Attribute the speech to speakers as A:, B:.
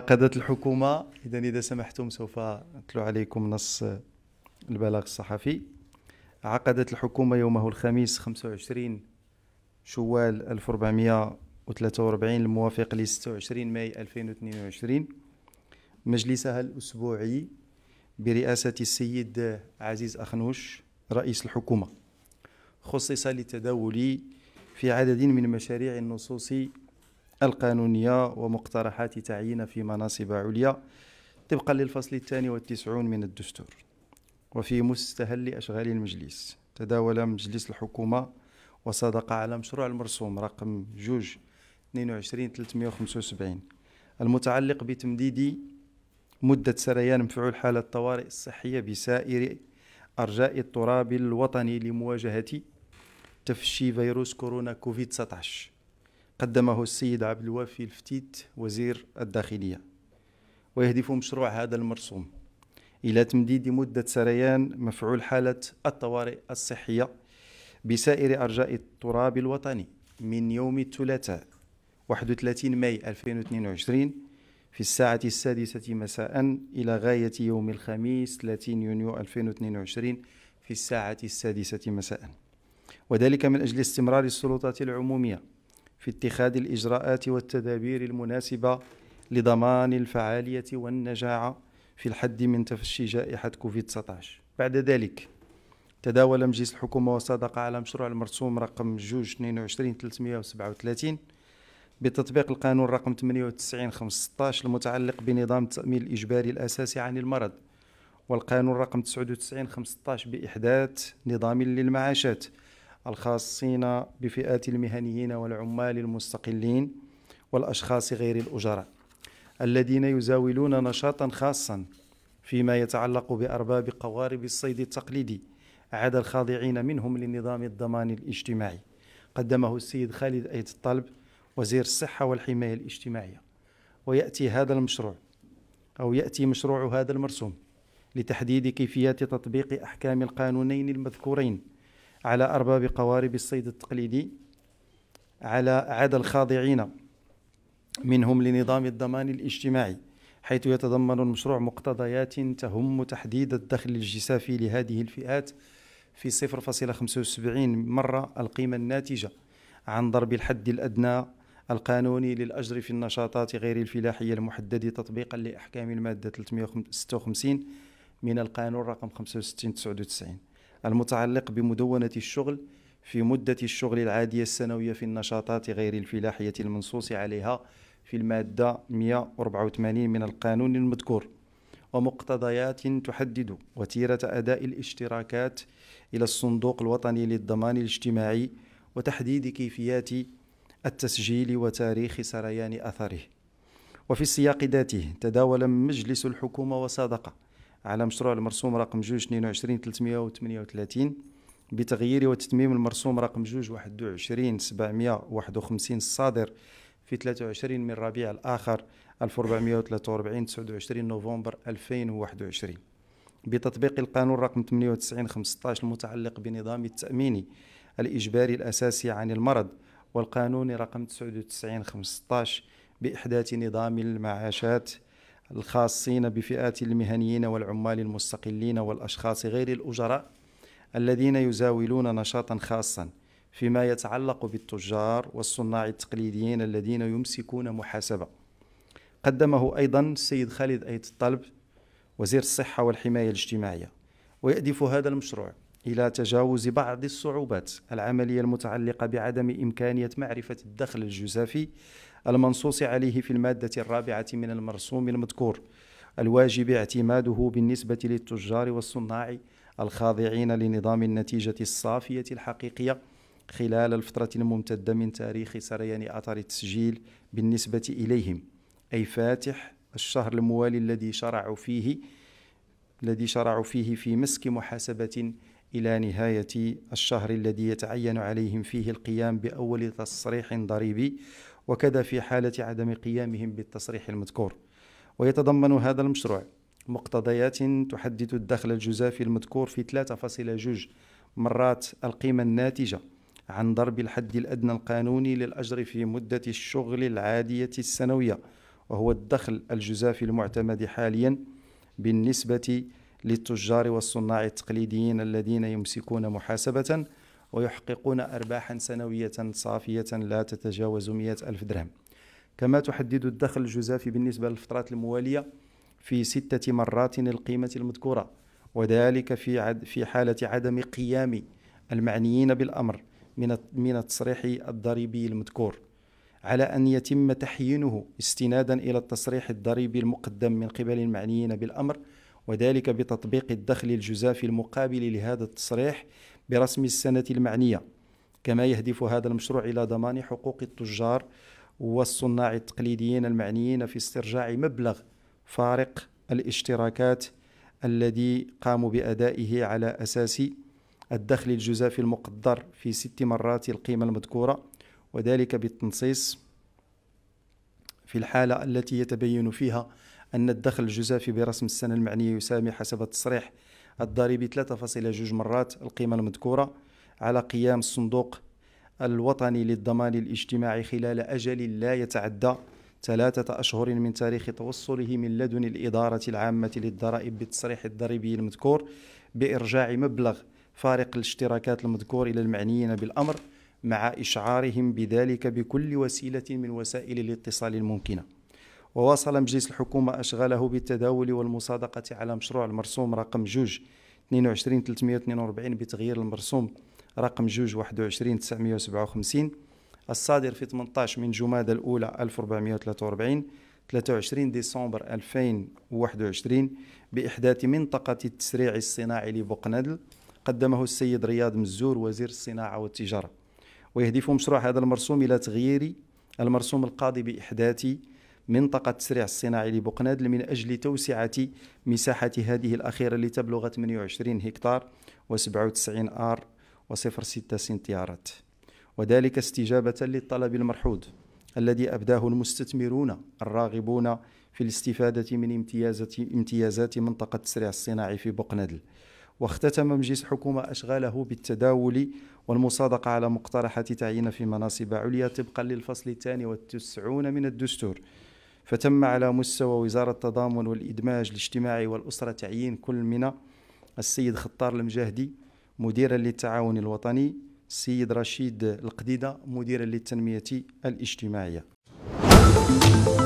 A: عقدت الحكومة إذا إذا سمحتم سوف أتلو عليكم نص البلاغ الصحفي عقدت الحكومة يومه الخميس 25 شوال 1443 الموافق ل 26 ماي 2022 مجلسها الأسبوعي برئاسة السيد عزيز أخنوش رئيس الحكومة خصص للتداول في عدد من مشاريع النصوص القانونية ومقترحات تعيين في مناصب عليا طبقا للفصل الثاني والتسعون من الدستور وفي مستهل أشغال المجلس تداول مجلس الحكومة وصدق على مشروع المرسوم رقم جوج 22 375 المتعلق بتمديد مدة سريان مفعول حالة الطوارئ الصحية بسائر أرجاء التراب الوطني لمواجهة تفشي فيروس كورونا كوفيد 19 قدمه السيد عبد الوافي الفتيت وزير الداخلية ويهدف مشروع هذا المرسوم إلى تمديد مدة سريان مفعول حالة الطوارئ الصحية بسائر أرجاء التراب الوطني من يوم الثلاثاء 31 ماي 2022 في الساعة السادسة مساء إلى غاية يوم الخميس 30 يونيو 2022 في الساعة السادسة مساء وذلك من أجل استمرار السلطات العمومية في اتخاذ الإجراءات والتدابير المناسبة لضمان الفعالية والنجاعة في الحد من تفشي جائحة كوفيد-19 بعد ذلك تداول مجلس الحكومة وصدق على مشروع المرسوم رقم 22-337 بتطبيق القانون رقم 98/15 المتعلق بنظام التأمين الإجباري الأساسي عن المرض والقانون رقم 99/15 بإحداث نظام للمعاشات الخاصين بفئات المهنيين والعمال المستقلين والأشخاص غير الأجراء الذين يزاولون نشاطا خاصا فيما يتعلق بأرباب قوارب الصيد التقليدي عدا الخاضعين منهم لنظام الضمان الاجتماعي قدمه السيد خالد أيت الطلب وزير الصحة والحماية الاجتماعية ويأتي هذا المشروع أو يأتي مشروع هذا المرسوم لتحديد كيفيات تطبيق أحكام القانونين المذكورين على أرباب قوارب الصيد التقليدي على عدا الخاضعين منهم لنظام الضمان الاجتماعي حيث يتضمن المشروع مقتضيات تهم تحديد الدخل الجسافي لهذه الفئات في 0.75 مرة القيمة الناتجة عن ضرب الحد الأدنى القانوني للأجر في النشاطات غير الفلاحية المحددة تطبيقا لأحكام المادة 356 من القانون رقم 65 99 المتعلق بمدونة الشغل في مدة الشغل العادية السنوية في النشاطات غير الفلاحية المنصوص عليها في المادة 184 من القانون المذكور ومقتضيات تحدد وتيرة أداء الاشتراكات إلى الصندوق الوطني للضمان الاجتماعي وتحديد كيفيات التسجيل وتاريخ سريان أثره وفي السياق ذاته تداول مجلس الحكومة وصادقه على مشروع المرسوم رقم جوج 22 338 بتغيير وتتميم المرسوم رقم جوج 21 751 الصادر في 23 من ربيع الآخر 1443 29 نوفمبر 2021 بتطبيق القانون رقم 98 15 المتعلق بنظام التأمين الإجباري الأساسي عن المرض والقانون رقم 99 15 بإحداث نظام المعاشات الخاصين بفئات المهنيين والعمال المستقلين والأشخاص غير الأجراء الذين يزاولون نشاطا خاصا فيما يتعلق بالتجار والصناع التقليديين الذين يمسكون محاسبة قدمه أيضا السيد خالد أيت الطلب وزير الصحة والحماية الاجتماعية ويأدف هذا المشروع إلى تجاوز بعض الصعوبات العملية المتعلقة بعدم إمكانية معرفة الدخل الجزافي المنصوص عليه في المادة الرابعة من المرسوم المذكور الواجب اعتماده بالنسبة للتجار والصناع الخاضعين لنظام النتيجة الصافية الحقيقية خلال الفترة الممتدة من تاريخ سريان أثر التسجيل بالنسبة إليهم أي فاتح الشهر الموالي الذي شرعوا فيه الذي شرعوا فيه في مسك محاسبة إلى نهاية الشهر الذي يتعين عليهم فيه القيام بأول تصريح ضريبي وكذا في حالة عدم قيامهم بالتصريح المذكور ويتضمن هذا المشروع مقتضيات تحدد الدخل الجزافي المذكور في 3.2 مرات القيمة الناتجة عن ضرب الحد الأدنى القانوني للأجر في مدة الشغل العادية السنوية وهو الدخل الجزافي المعتمد حاليا بالنسبة للتجار والصناع التقليديين الذين يمسكون محاسبة ويحققون أرباحا سنوية صافية لا تتجاوز 100 ألف درهم كما تحدد الدخل الجزافي بالنسبة للفترات الموالية في ستة مرات القيمة المذكورة وذلك في عد في حالة عدم قيام المعنيين بالأمر من من التصريح الضريبي المذكور على أن يتم تحيينه استنادا إلى التصريح الضريبي المقدم من قبل المعنيين بالأمر وذلك بتطبيق الدخل الجزافي المقابل لهذا التصريح برسم السنة المعنية كما يهدف هذا المشروع إلى ضمان حقوق التجار والصناع التقليديين المعنيين في استرجاع مبلغ فارق الاشتراكات الذي قاموا بأدائه على أساس الدخل الجزافي المقدر في ست مرات القيمة المذكورة وذلك بالتنصيص في الحالة التي يتبين فيها أن الدخل الجزافي برسم السنة المعنية يساوي حسب التصريح الضريبي 3.2 مرات القيمة المذكورة على قيام الصندوق الوطني للضمان الاجتماعي خلال أجل لا يتعدى ثلاثة أشهر من تاريخ توصله من لدن الإدارة العامة للضرائب بالتصريح الضريبي المذكور بإرجاع مبلغ فارق الاشتراكات المذكور إلى المعنيين بالأمر مع إشعارهم بذلك بكل وسيلة من وسائل الاتصال الممكنة وواصل مجلس الحكومة أشغاله بالتداول والمصادقة على مشروع المرسوم رقم جوج 22342 بتغيير المرسوم رقم جوج 21957 الصادر في 18 من جمادى الأولى 1443 23 ديسمبر 2021 بإحداث منطقة التسريع الصناعي لبقندل قدمه السيد رياض مزور وزير الصناعة والتجارة ويهدف مشروع هذا المرسوم إلى تغيير المرسوم القاضي بإحداث منطقة التسريع الصناعي لبقناد من أجل توسعة مساحة هذه الأخيرة لتبلغ 28 هكتار و97 آر و06 سنتيارات وذلك استجابة للطلب المرحود الذي أبداه المستثمرون الراغبون في الاستفادة من امتيازات منطقة التسريع الصناعي في بقندل واختتم مجلس حكومة أشغاله بالتداول والمصادقة على مقترحات تعيين في مناصب عليا طبقا للفصل الثاني والتسعون من الدستور فتم على مستوى وزارة التضامن والإدماج الاجتماعي والأسرة تعيين كل من السيد خطار المجاهدي مديرا للتعاون الوطني السيد رشيد القديدة مديرا للتنمية الاجتماعية